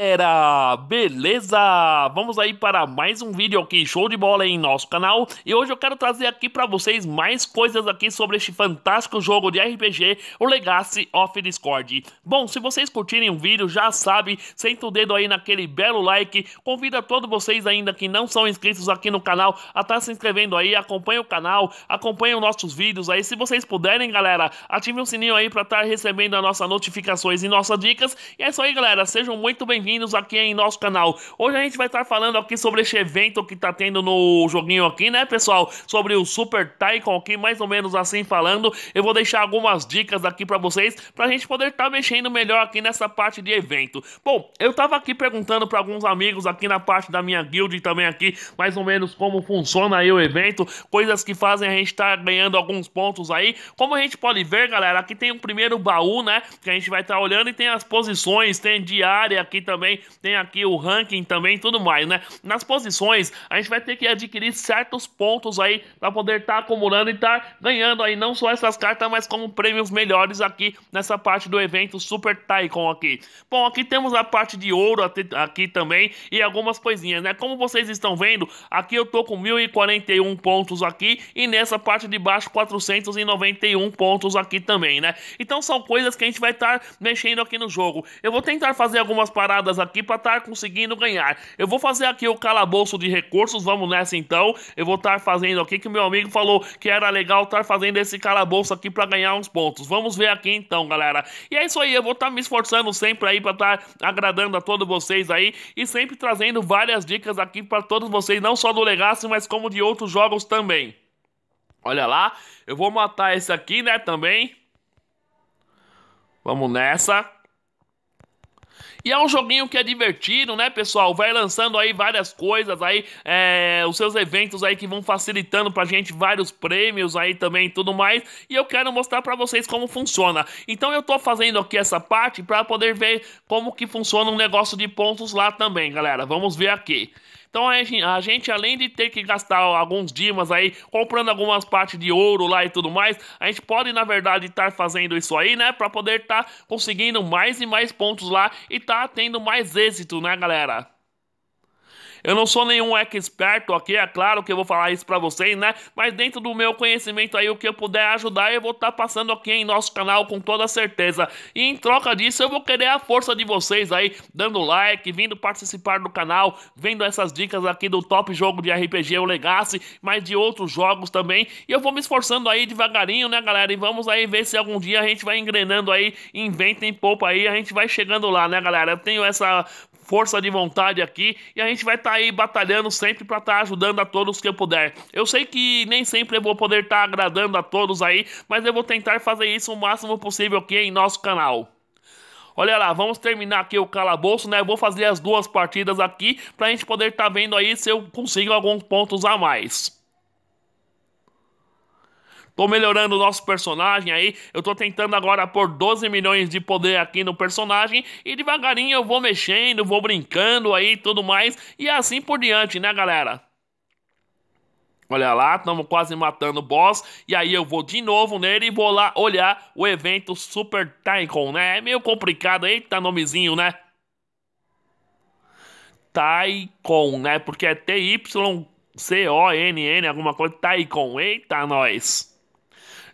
Galera, beleza? Vamos aí para mais um vídeo aqui, show de bola em nosso canal E hoje eu quero trazer aqui para vocês mais coisas aqui sobre este fantástico jogo de RPG O Legacy of Discord Bom, se vocês curtirem o vídeo, já sabe, senta o dedo aí naquele belo like Convido a todos vocês ainda que não são inscritos aqui no canal A estar tá se inscrevendo aí, acompanha o canal, acompanha os nossos vídeos aí Se vocês puderem, galera, ative o sininho aí para estar tá recebendo as nossas notificações e nossas dicas E é isso aí, galera, sejam muito bem-vindos aqui em nosso canal. Hoje a gente vai estar falando aqui sobre esse evento que tá tendo no joguinho aqui, né, pessoal? Sobre o Super Tycoon aqui, mais ou menos assim falando. Eu vou deixar algumas dicas aqui para vocês, pra gente poder estar tá mexendo melhor aqui nessa parte de evento. Bom, eu tava aqui perguntando para alguns amigos aqui na parte da minha guild e também aqui, mais ou menos como funciona aí o evento, coisas que fazem a gente estar tá ganhando alguns pontos aí. Como a gente pode ver, galera, aqui tem um primeiro baú, né, que a gente vai estar tá olhando e tem as posições, tem diária aqui também também, tem aqui o ranking também tudo mais, né? Nas posições, a gente vai ter que adquirir certos pontos aí para poder estar tá acumulando e estar tá ganhando aí não só essas cartas, mas como prêmios melhores aqui nessa parte do evento Super Taikon aqui. Bom, aqui temos a parte de ouro aqui também e algumas coisinhas, né? Como vocês estão vendo, aqui eu tô com 1041 pontos aqui e nessa parte de baixo 491 pontos aqui também, né? Então são coisas que a gente vai estar tá mexendo aqui no jogo. Eu vou tentar fazer algumas paradas rodadas aqui para estar tá conseguindo ganhar. Eu vou fazer aqui o calabouço de recursos, vamos nessa então. Eu vou estar tá fazendo aqui que meu amigo falou que era legal estar tá fazendo esse calabouço aqui para ganhar uns pontos. Vamos ver aqui então, galera. E é isso aí, eu vou estar me esforçando sempre aí para estar agradando a todos vocês aí e sempre trazendo várias dicas aqui para todos vocês, não só do Legacy, mas como de outros jogos também. Olha lá, eu vou matar esse aqui, né, também. Vamos nessa. E é um joguinho que é divertido, né, pessoal? Vai lançando aí várias coisas aí, é, os seus eventos aí que vão facilitando pra gente vários prêmios aí também e tudo mais. E eu quero mostrar pra vocês como funciona. Então eu tô fazendo aqui essa parte pra poder ver como que funciona um negócio de pontos lá também, galera. Vamos ver aqui. Então a gente, além de ter que gastar alguns dimas aí, comprando algumas partes de ouro lá e tudo mais, a gente pode, na verdade, estar tá fazendo isso aí, né? Pra poder estar tá conseguindo mais e mais pontos lá e tá tendo mais êxito, né, galera? Eu não sou nenhum experto aqui, é claro que eu vou falar isso para vocês, né? Mas dentro do meu conhecimento aí, o que eu puder ajudar, eu vou estar tá passando aqui em nosso canal com toda certeza. E em troca disso, eu vou querer a força de vocês aí, dando like, vindo participar do canal, vendo essas dicas aqui do top jogo de RPG, o Legacy, mas de outros jogos também. E eu vou me esforçando aí devagarinho, né, galera? E vamos aí ver se algum dia a gente vai engrenando aí, inventa em poupa aí, a gente vai chegando lá, né, galera? Eu tenho essa força de vontade aqui e a gente vai estar tá aí batalhando sempre para estar tá ajudando a todos que eu puder. Eu sei que nem sempre eu vou poder estar tá agradando a todos aí, mas eu vou tentar fazer isso o máximo possível aqui em nosso canal. Olha lá, vamos terminar aqui o calabouço, né? Eu vou fazer as duas partidas aqui pra gente poder estar tá vendo aí se eu consigo alguns pontos a mais. Tô melhorando o nosso personagem aí. Eu tô tentando agora pôr 12 milhões de poder aqui no personagem. E devagarinho eu vou mexendo, vou brincando aí e tudo mais. E assim por diante, né, galera? Olha lá, estamos quase matando o boss. E aí eu vou de novo nele e vou lá olhar o evento Super Tycoon, né? É meio complicado. Eita, nomezinho, né? Tycoon, né? Porque é T-Y-C-O-N-N, alguma coisa. Tycoon. Eita, nós.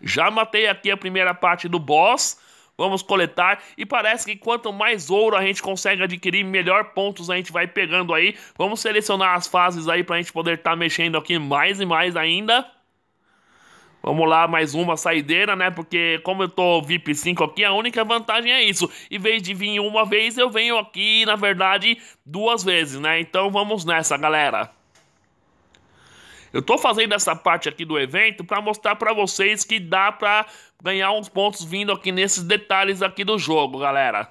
Já matei aqui a primeira parte do boss. Vamos coletar e parece que quanto mais ouro a gente consegue adquirir, melhor pontos a gente vai pegando aí. Vamos selecionar as fases aí pra gente poder estar tá mexendo aqui mais e mais ainda. Vamos lá, mais uma saideira, né? Porque como eu tô VIP 5 aqui, a única vantagem é isso. Em vez de vir uma vez, eu venho aqui, na verdade, duas vezes, né? Então vamos nessa, galera. Eu tô fazendo essa parte aqui do evento para mostrar para vocês que dá para ganhar uns pontos vindo aqui nesses detalhes aqui do jogo, galera.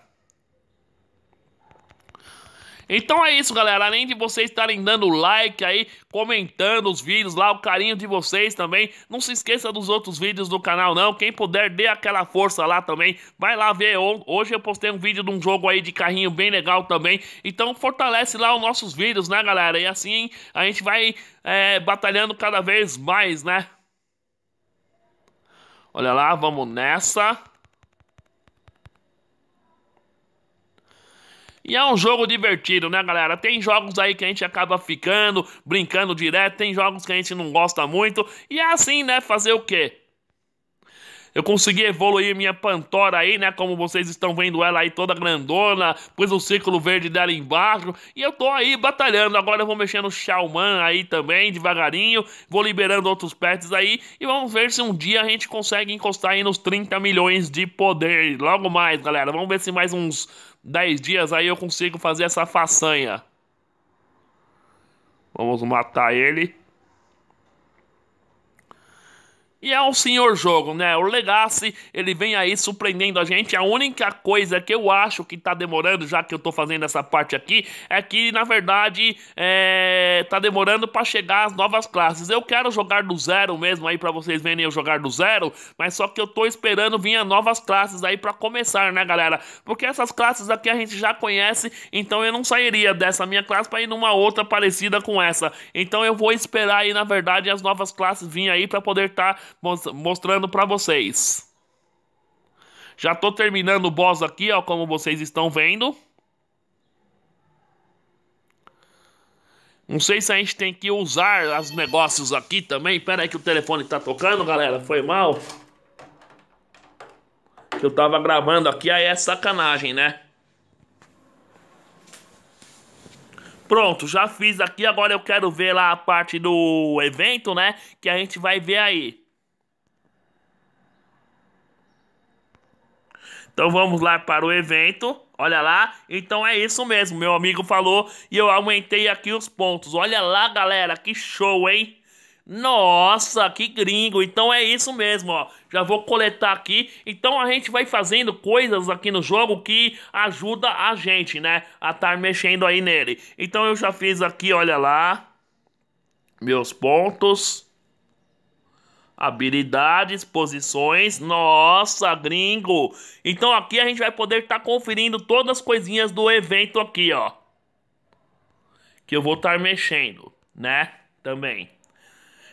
Então é isso, galera. Além de vocês estarem dando like aí, comentando os vídeos lá, o carinho de vocês também. Não se esqueça dos outros vídeos do canal, não. Quem puder, dê aquela força lá também. Vai lá ver. Hoje eu postei um vídeo de um jogo aí de carrinho bem legal também. Então fortalece lá os nossos vídeos, né, galera? E assim a gente vai é, batalhando cada vez mais, né? Olha lá, vamos nessa. E é um jogo divertido, né, galera? Tem jogos aí que a gente acaba ficando, brincando direto, tem jogos que a gente não gosta muito, e é assim, né? Fazer o quê? Eu consegui evoluir minha Pantora aí, né? Como vocês estão vendo ela aí toda grandona. Pus o círculo verde dela embaixo. E eu tô aí batalhando. Agora eu vou mexendo no Shaoman aí também, devagarinho. Vou liberando outros pets aí. E vamos ver se um dia a gente consegue encostar aí nos 30 milhões de poder. Logo mais, galera. Vamos ver se mais uns 10 dias aí eu consigo fazer essa façanha. Vamos matar ele. E é o senhor jogo, né? O Legacy, ele vem aí surpreendendo a gente. A única coisa que eu acho que tá demorando, já que eu tô fazendo essa parte aqui, é que, na verdade, é... tá demorando para chegar as novas classes. Eu quero jogar do zero mesmo aí para vocês verem eu jogar do zero, mas só que eu tô esperando vir as novas classes aí para começar, né, galera? Porque essas classes aqui a gente já conhece, então eu não sairia dessa minha classe para ir numa outra parecida com essa. Então eu vou esperar aí, na verdade, as novas classes vir aí para poder estar tá mostrando para vocês. Já tô terminando o boss aqui, ó, como vocês estão vendo. Não sei se a gente tem que usar os negócios aqui também. Pera aí que o telefone tá tocando, galera. Foi mal. Que eu tava gravando aqui, aí é sacanagem, né? Pronto, já fiz aqui. Agora eu quero ver lá a parte do evento, né? Que a gente vai ver aí. Então vamos lá para o evento. Olha lá, então é isso mesmo, meu amigo falou e eu aumentei aqui os pontos. Olha lá, galera, que show, hein? Nossa, que gringo! Então é isso mesmo, ó. Já vou coletar aqui. Então a gente vai fazendo coisas aqui no jogo que ajuda a gente, né? A estar tá mexendo aí nele. Então eu já fiz aqui, olha lá. Meus pontos habilidades, posições. Nossa, gringo! Então aqui a gente vai poder estar tá conferindo todas as coisinhas do evento aqui, ó. Que eu vou estar tá mexendo, né? Também.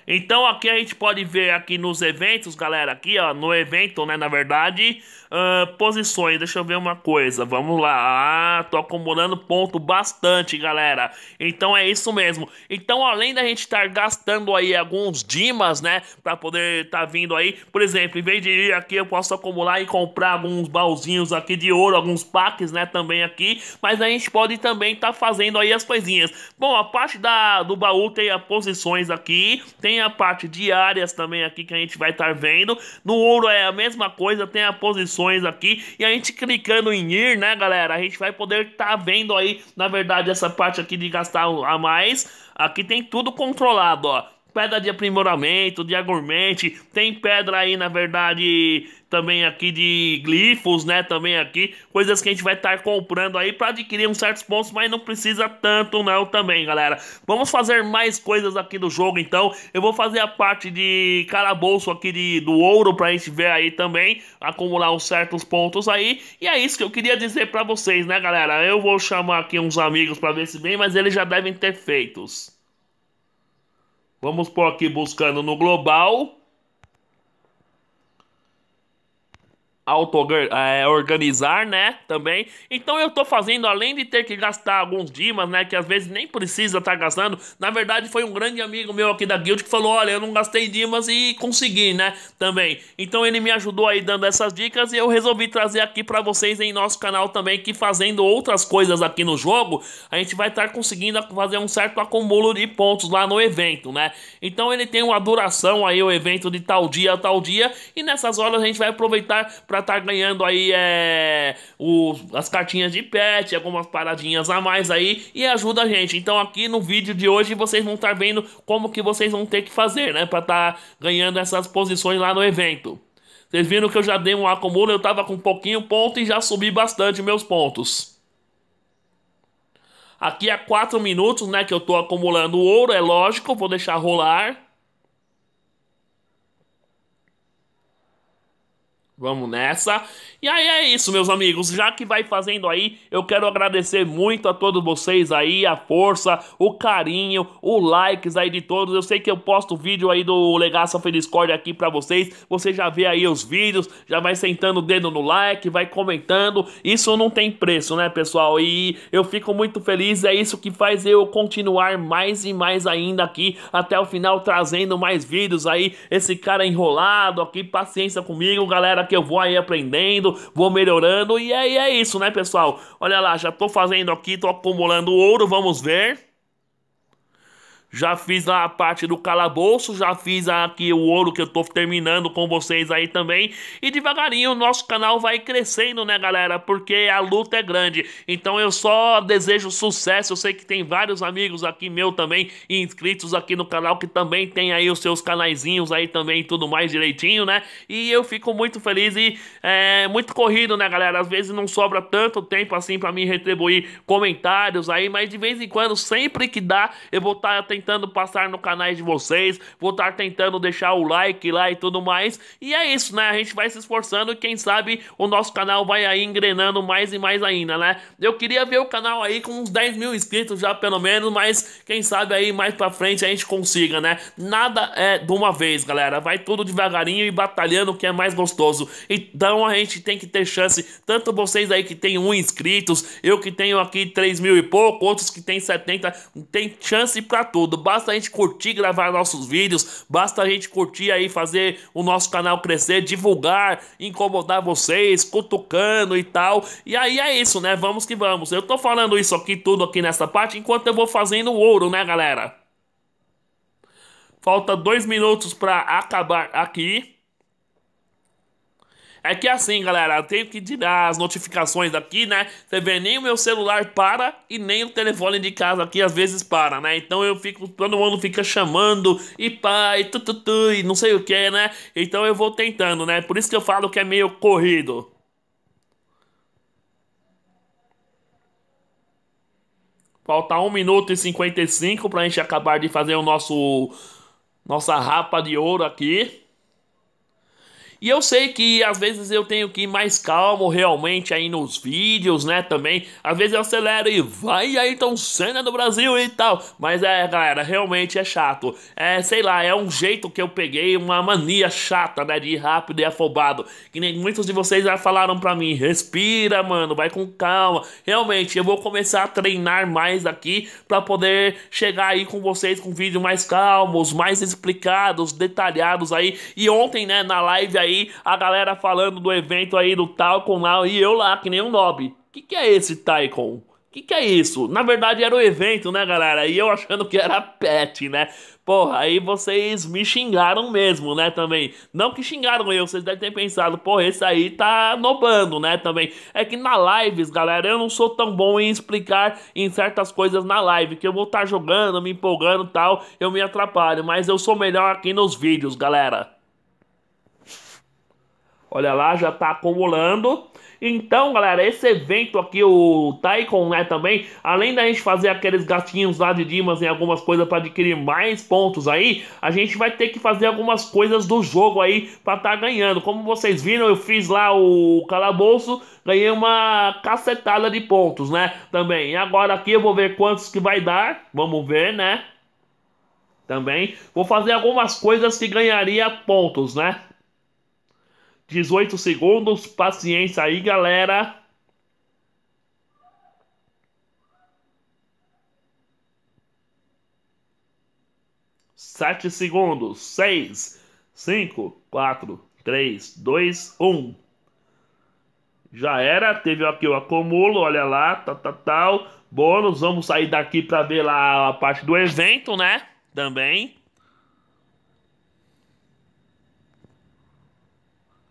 Então aqui a gente pode ver aqui nos eventos, galera, aqui ó, no evento, né, na verdade, uh, posições, deixa eu ver uma coisa, vamos lá, ah, tô acumulando ponto bastante, galera, então é isso mesmo. Então além da gente estar gastando aí alguns dimas, né, pra poder estar tá vindo aí, por exemplo, em vez de ir aqui eu posso acumular e comprar alguns baúzinhos aqui de ouro, alguns packs, né, também aqui, mas a gente pode também estar tá fazendo aí as coisinhas. Bom, a parte da, do baú tem a posições aqui, tem tem a parte de áreas também aqui que a gente vai estar tá vendo. No ouro é a mesma coisa, tem as posições aqui. E a gente clicando em ir, né, galera? A gente vai poder estar tá vendo aí, na verdade, essa parte aqui de gastar a mais. Aqui tem tudo controlado, ó pedra de aprimoramento, de agurmente, tem pedra aí, na verdade, também aqui de glifos, né, também aqui, coisas que a gente vai estar comprando aí para adquirir uns certos pontos, mas não precisa tanto não também, galera. Vamos fazer mais coisas aqui do jogo, então, eu vou fazer a parte de calabouço aqui de, do ouro pra gente ver aí também, acumular uns certos pontos aí, e é isso que eu queria dizer para vocês, né, galera, eu vou chamar aqui uns amigos para ver se bem, mas eles já devem ter feitos. Vamos por aqui buscando no global. auto-organizar, é, né? Também. Então eu tô fazendo, além de ter que gastar alguns dimas, né? Que às vezes nem precisa estar tá gastando. Na verdade, foi um grande amigo meu aqui da guild que falou: olha, eu não gastei dimas e consegui, né? Também. Então ele me ajudou aí dando essas dicas e eu resolvi trazer aqui para vocês em nosso canal também. Que fazendo outras coisas aqui no jogo, a gente vai estar tá conseguindo fazer um certo acúmulo de pontos lá no evento, né? Então ele tem uma duração aí, o evento de tal dia a tal dia. E nessas horas a gente vai aproveitar para galera tá ganhando aí é, as cartinhas de pet, algumas paradinhas a mais aí e ajuda a gente. Então aqui no vídeo de hoje vocês vão estar tá vendo como que vocês vão ter que fazer, né? Pra estar tá ganhando essas posições lá no evento. Vocês viram que eu já dei um acumulo, eu tava com pouquinho ponto e já subi bastante meus pontos. Aqui há é 4 minutos, né, que eu tô acumulando ouro, é lógico, vou deixar rolar. Vamos nessa. E aí é isso, meus amigos. Já que vai fazendo aí, eu quero agradecer muito a todos vocês aí, a força, o carinho, o likes aí de todos. Eu sei que eu posto vídeo aí do Legaça Feliscord aqui pra vocês. Você já vê aí os vídeos, já vai sentando o dedo no like, vai comentando. Isso não tem preço, né, pessoal? E eu fico muito feliz. É isso que faz eu continuar mais e mais ainda aqui até o final, trazendo mais vídeos aí. Esse cara enrolado aqui, paciência comigo, galera que eu vou aí aprendendo, vou melhorando. E aí é, é isso, né, pessoal? Olha lá, já tô fazendo aqui, tô acumulando ouro, vamos ver. Já fiz lá a parte do calabouço, já fiz aqui o ouro que eu tô terminando com vocês aí também. E devagarinho o nosso canal vai crescendo, né, galera? Porque a luta é grande. Então eu só desejo sucesso. Eu sei que tem vários amigos aqui meu também, inscritos aqui no canal, que também tem aí os seus canaizinhos aí também e tudo mais direitinho, né? E eu fico muito feliz e é muito corrido, né, galera? Às vezes não sobra tanto tempo assim para mim retribuir comentários aí, mas de vez em quando, sempre que dá, eu vou estar tá tentando passar no canais de vocês, vou estar tá tentando deixar o like lá e tudo mais. E é isso, né? A gente vai se esforçando e quem sabe o nosso canal vai aí engrenando mais e mais ainda, né? Eu queria ver o canal aí com uns 10 mil inscritos já pelo menos, mas quem sabe aí mais pra frente a gente consiga, né? Nada é de uma vez, galera. Vai tudo devagarinho e batalhando que é mais gostoso. Então a gente tem que ter chance, tanto vocês aí que tem um inscritos, eu que tenho aqui 3 mil e pouco, outros que tem 70, tem chance pra tudo conteúdo, basta a gente curtir gravar nossos vídeos, basta a gente curtir aí fazer o nosso canal crescer, divulgar, incomodar vocês, cutucando e tal. E aí é isso, né? Vamos que vamos. Eu tô falando isso aqui tudo aqui nessa parte enquanto eu vou fazendo ouro, né, galera? Falta dois minutos para acabar aqui. É que é assim, galera, eu tenho que tirar as notificações daqui, né? Você vê, nem o meu celular para e nem o telefone de casa aqui às vezes para, né? Então eu fico, todo mundo fica chamando e pai, e tututu, e não sei o que, né? Então eu vou tentando, né? Por isso que eu falo que é meio corrido. Falta 1 minuto e 55 pra gente acabar de fazer o nosso... Nossa rapa de ouro aqui. E eu sei que às vezes eu tenho que ir mais calmo realmente aí nos vídeos, né? Também. Às vezes eu acelero e vai aí, então cena do Brasil e tal. Mas é, galera, realmente é chato. É, sei lá, é um jeito que eu peguei, uma mania chata, né? De ir rápido e afobado. Que nem muitos de vocês já falaram pra mim. Respira, mano, vai com calma. Realmente, eu vou começar a treinar mais aqui pra poder chegar aí com vocês com vídeos mais calmos, mais explicados, detalhados aí. E ontem, né, na live aí aí, a galera falando do evento aí do com lá e eu lá, que nem um nob. Que que é esse Talcon? Que que é isso? Na verdade era o evento, né, galera? E eu achando que era pet, né? Porra, aí vocês me xingaram mesmo, né, também. Não que xingaram eu, vocês devem ter pensado, porra, esse aí tá nobando, né, também. É que na lives, galera, eu não sou tão bom em explicar em certas coisas na live, que eu vou estar tá jogando, me empolgando e tal, eu me atrapalho, mas eu sou melhor aqui nos vídeos, galera. Olha lá, já tá acumulando. Então, galera, esse evento aqui, o Taikon, né, também, além da gente fazer aqueles gatinhos lá de Dimas e algumas coisas para adquirir mais pontos aí, a gente vai ter que fazer algumas coisas do jogo aí para tá ganhando. Como vocês viram, eu fiz lá o calabouço, ganhei uma cacetada de pontos, né, também. E agora aqui eu vou ver quantos que vai dar, vamos ver, né, também. Vou fazer algumas coisas que ganharia pontos, né. 18 segundos. Paciência aí, galera. Sete segundos. Seis, cinco, quatro, três, dois, um. Já era, teve aqui o acumulo, olha lá, tal, tal, tal. Bônus, vamos sair daqui para ver lá a parte do evento, né? Também.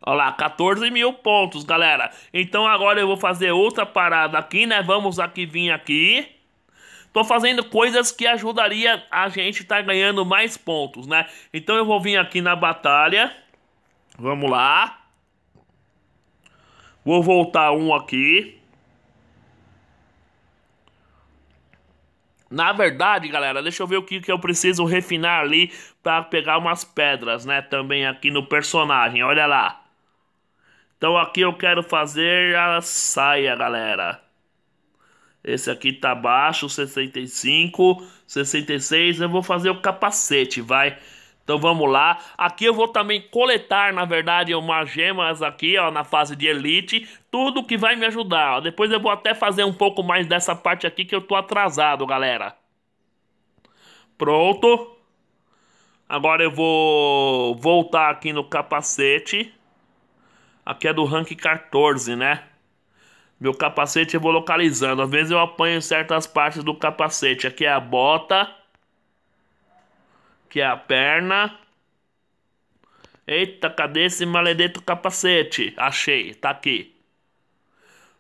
Olha lá, 14 mil pontos, galera. Então agora eu vou fazer outra parada aqui, né? Vamos aqui, vir aqui. Tô fazendo coisas que ajudaria a gente tá ganhando mais pontos, né? Então eu vou vir aqui na batalha. Vamos lá. Vou voltar um aqui. Na verdade, galera, deixa eu ver o que, que eu preciso refinar ali para pegar umas pedras, né? Também aqui no personagem, olha lá. Então aqui eu quero fazer a saia, galera. Esse aqui tá baixo, 65, 66. Eu vou fazer o capacete, vai. Então vamos lá. Aqui eu vou também coletar, na verdade, umas gemas aqui, ó, na fase de elite. Tudo que vai me ajudar, ó. Depois eu vou até fazer um pouco mais dessa parte aqui que eu tô atrasado, galera. Pronto. Agora eu vou voltar aqui no capacete. Aqui é do rank 14, né? Meu capacete eu vou localizando. Às vezes eu apanho certas partes do capacete. Aqui é a bota. Aqui é a perna. Eita, cadê esse maledeto capacete? Achei, tá aqui.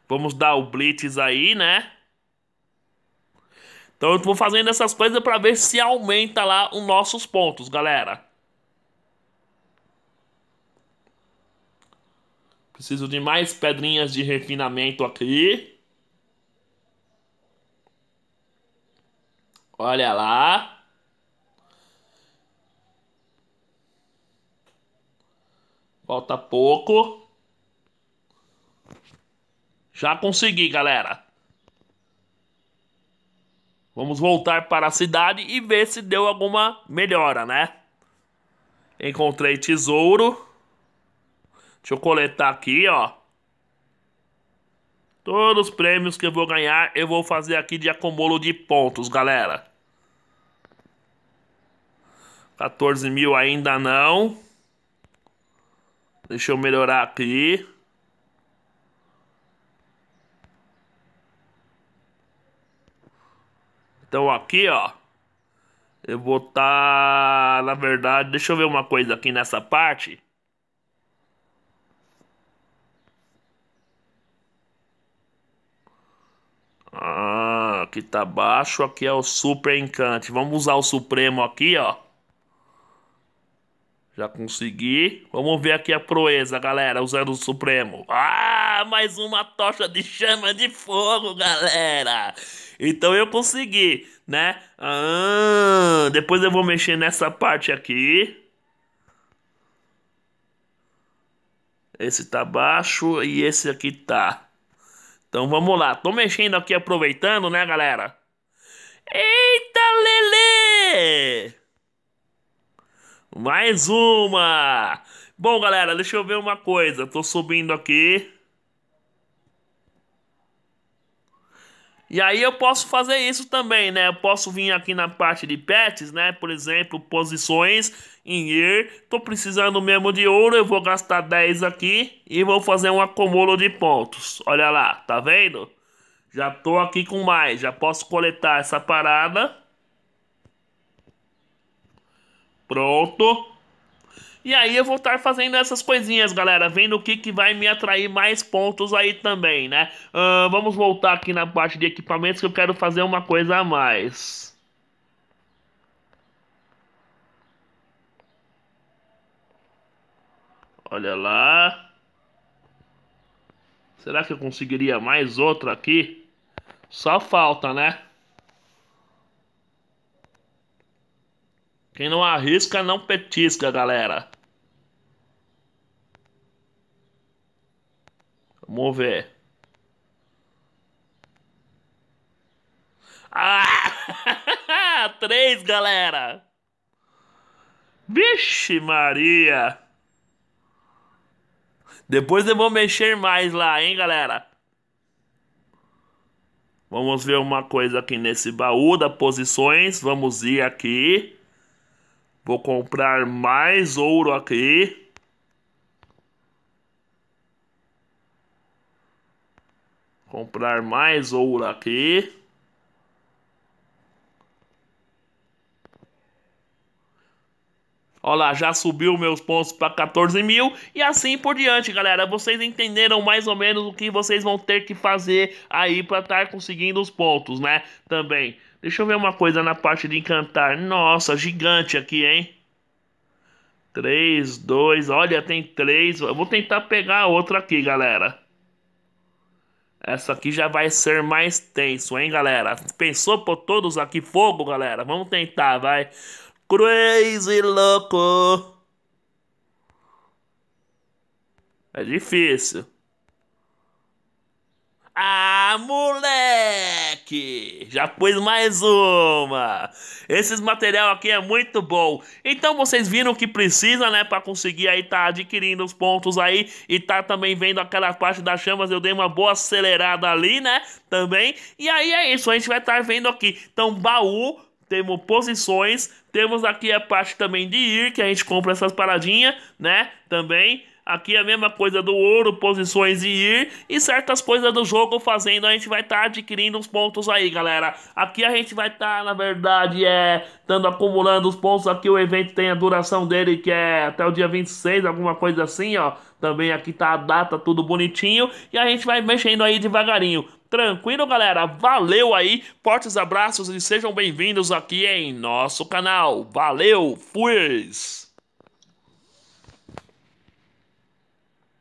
Vamos dar o blitz aí, né? Então eu vou fazendo essas coisas para ver se aumenta lá os nossos pontos, galera. Preciso de mais pedrinhas de refinamento aqui. Olha lá. Falta pouco. Já consegui, galera. Vamos voltar para a cidade e ver se deu alguma melhora, né? Encontrei tesouro. Deixa eu coletar aqui, ó. Todos os prêmios que eu vou ganhar, eu vou fazer aqui de acumulo de pontos, galera. 14 mil ainda não. Deixa eu melhorar aqui. Então aqui, ó. Eu vou tá... Na verdade, deixa eu ver uma coisa aqui nessa parte. Ah, aqui tá baixo, aqui é o super encante. Vamos usar o supremo aqui, ó. Já consegui. Vamos ver aqui a proeza, galera, usando o Supremo. Ah, mais uma tocha de chama de fogo, galera. Então eu consegui, né? Ah, depois eu vou mexer nessa parte aqui. Esse tá baixo e esse aqui tá. Então vamos lá. Tô mexendo aqui, aproveitando, né, galera? Eita, Lele! Mais uma! Bom, galera, deixa eu ver uma coisa. Tô subindo aqui. E aí eu posso fazer isso também, né? Eu posso vir aqui na parte de pets, né? Por exemplo, posições em ir. Tô precisando mesmo de ouro, eu vou gastar 10 aqui e vou fazer um acumulo de pontos. Olha lá, tá vendo? Já tô aqui com mais, já posso coletar essa parada. Pronto. E aí eu vou estar fazendo essas coisinhas, galera, vendo o que, que vai me atrair mais pontos aí também, né? Uh, vamos voltar aqui na parte de equipamentos que eu quero fazer uma coisa a mais. Olha lá. Será que eu conseguiria mais outra aqui? Só falta, né? Quem não arrisca, não petisca, galera. Vamos ver. Ah! Três, galera! Vixe Maria! Depois eu vou mexer mais lá, hein, galera? Vamos ver uma coisa aqui nesse baú da posições. Vamos ir aqui. Vou comprar mais ouro aqui. Comprar mais ouro aqui. Olha lá, já subiu meus pontos para 14 mil e assim por diante, galera. Vocês entenderam mais ou menos o que vocês vão ter que fazer aí para estar tá conseguindo os pontos, né? Também. Deixa eu ver uma coisa na parte de encantar. Nossa, gigante aqui, hein? 3, 2, olha, tem 3. Eu vou tentar pegar outra aqui, galera. Essa aqui já vai ser mais tenso, hein, galera? Pensou por todos aqui fogo, galera? Vamos tentar, vai. Crazy louco. É difícil. Ah! Ah, moleque! Já pus mais uma! Esse material aqui é muito bom. Então vocês viram que precisa, né, para conseguir aí tá adquirindo os pontos aí e tá também vendo aquela parte das chamas, eu dei uma boa acelerada ali, né, também. E aí é isso, a gente vai estar tá vendo aqui. Então, baú, temos posições, temos aqui a parte também de ir, que a gente compra essas paradinhas, né, também. Aqui é a mesma coisa do ouro, posições e ir e certas coisas do jogo fazendo, a gente vai estar tá adquirindo os pontos aí, galera. Aqui a gente vai estar, tá, na verdade, é dando acumulando os pontos. Aqui o evento tem a duração dele que é até o dia 26, alguma coisa assim, ó. Também aqui tá a data, tudo bonitinho. E a gente vai mexendo aí devagarinho. Tranquilo, galera? Valeu aí. Fortes abraços e sejam bem-vindos aqui em nosso canal. Valeu, fui!